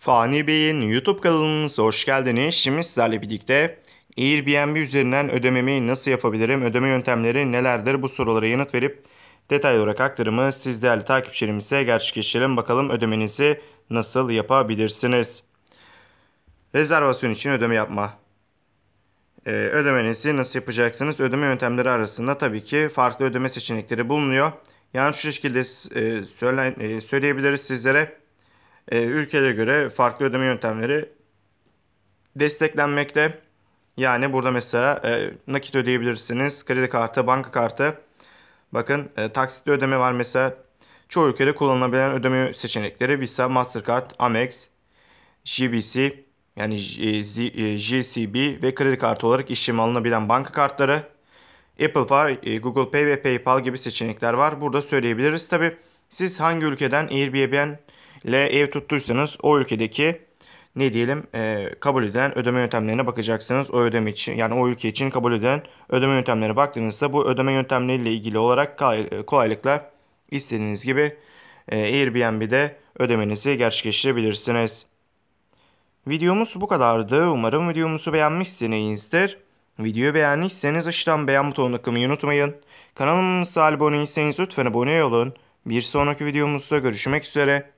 Fani Bey'in YouTube kanalınıza hoş geldiniz. Şimdi sizlerle birlikte Airbnb üzerinden ödememi nasıl yapabilirim, ödeme yöntemleri nelerdir bu sorulara yanıt verip detaylı olarak aktarımı siz değerli takipçilerimize gerçekleştirelim. Bakalım ödemenizi nasıl yapabilirsiniz. Rezervasyon için ödeme yapma. Ee, ödemenizi nasıl yapacaksınız? Ödeme yöntemleri arasında tabii ki farklı ödeme seçenekleri bulunuyor. Yani şu şekilde e, e söyleyebiliriz sizlere e, ülkeye göre farklı ödeme yöntemleri desteklenmekte. Yani burada mesela e, nakit ödeyebilirsiniz. Kredi kartı, banka kartı. Bakın e, taksitli ödeme var mesela. Çoğu ülkede kullanılabilen ödeme seçenekleri Visa, Mastercard, Amex, GBC yani GCB e, e, ve kredi kartı olarak işlem alınabilen banka kartları. Apple var, e, Google Pay ve PayPal gibi seçenekler var. Burada söyleyebiliriz. Tabi siz hangi ülkeden Airbnb ile ev tuttuysanız o ülkedeki ne diyelim e, kabul edilen ödeme yöntemlerine bakacaksınız. O ödeme için yani o ülke için kabul edilen ödeme yöntemlerine baktığınızda bu ödeme yöntemleriyle ilgili olarak e, kolaylıkla istediğiniz gibi e, Airbnb'de ödemenizi gerçekleştirebilirsiniz. Videomuz bu kadardı. Umarım videomuzu beğenmişsinizdir. Videoyu beğendiyseniz aşağıdan beğen butonuna tıklamayı unutmayın. Kanalımıza değilseniz lütfen abone olun. Bir sonraki videomuzda görüşmek üzere.